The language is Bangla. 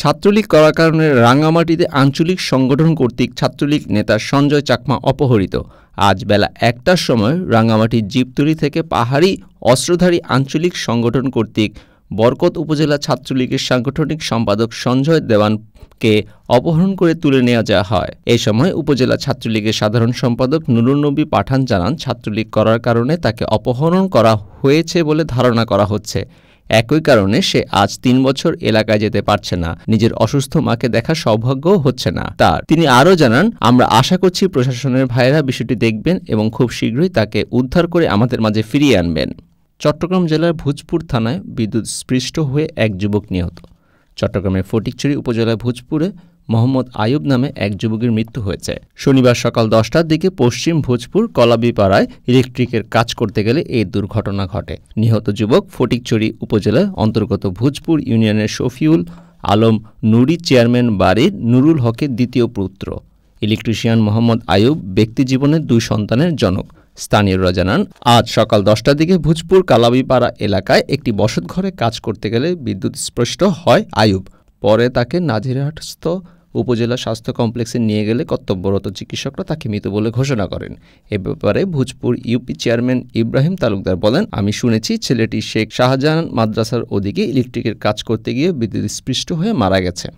ছাত্রলীগ করার কারণে রাঙামাটিতে আঞ্চলিক সংগঠন কর্তৃক ছাত্রলীগ নেতা সঞ্জয় চাকমা অপহরিত আজ বেলা একটার সময় রাঙামাটির জীবতলি থেকে পাহাড়ি অস্ত্রধারী আঞ্চলিক সংগঠন কর্তৃক বরকত উপজেলা ছাত্রলীগের সাংগঠনিক সম্পাদক সঞ্জয় দেওয়ানকে অপহরণ করে তুলে নেওয়া যাওয়া হয় এ সময় উপজেলা ছাত্রলীগের সাধারণ সম্পাদক নুরুনবী পাঠান জানান ছাত্রলীগ করার কারণে তাকে অপহরণ করা হয়েছে বলে ধারণা করা হচ্ছে একই কারণে সে আজ তিন বছর এলাকায় যেতে পারছে না নিজের অসুস্থ মাকে দেখা সৌভাগ্য হচ্ছে না তার তিনি আরও জানান আমরা আশা করছি প্রশাসনের ভাইয়েরা বিষয়টি দেখবেন এবং খুব শীঘ্রই তাকে উদ্ধার করে আমাদের মাঝে ফিরিয়ে আনবেন চট্টগ্রাম জেলার ভোজপুর থানায় বিদ্যুৎ স্পৃষ্ট হয়ে এক যুবক নিহত চট্টগ্রামের ফটিকচুরি উপজেলার ভোজপুরে মোহাম্মদ আয়ুব নামে এক যুবকের মৃত্যু হয়েছে শনিবার সকাল দশটার দিকে পশ্চিম ভোজপুর কলাবিপাড়ায় ইলেকট্রিকের কাজ করতে গেলে এই দুর্ঘটনা ঘটে নিহত যুবক ফটিকচুরি উপজেলার অন্তর্গত ভোজপুর ইউনিয়নের শফিউল আলম নুরি চেয়ারম্যান বাড়ির নুরুল হকের দ্বিতীয় পুত্র ইলেকট্রিশিয়ান মোহাম্মদ আয়ুব ব্যক্তি জীবনের দুই সন্তানের জনক স্থানীয়রা জানান আজ সকাল দশটার দিকে ভোজপুর কালাবিপাড়া এলাকায় একটি বসতঘরে কাজ করতে গেলে বিদ্যুৎ স্পৃষ্ট হয় আয়ুব পরে তাকে নাজিরহাটস্থ উপজেলা স্বাস্থ্য কমপ্লেক্সে নিয়ে গেলে কর্তব্যরত চিকিৎসকরা তাকে মৃত বলে ঘোষণা করেন এ ব্যাপারে ভোজপুর ইউপি চেয়ারম্যান ইব্রাহিম তালুকদার বলেন আমি শুনেছি ছেলেটি শেখ শাহজাহান মাদ্রাসার ওদিকে ইলেকট্রিকের কাজ করতে গিয়ে বিদ্যুৎ স্পৃষ্ট হয়ে মারা গেছে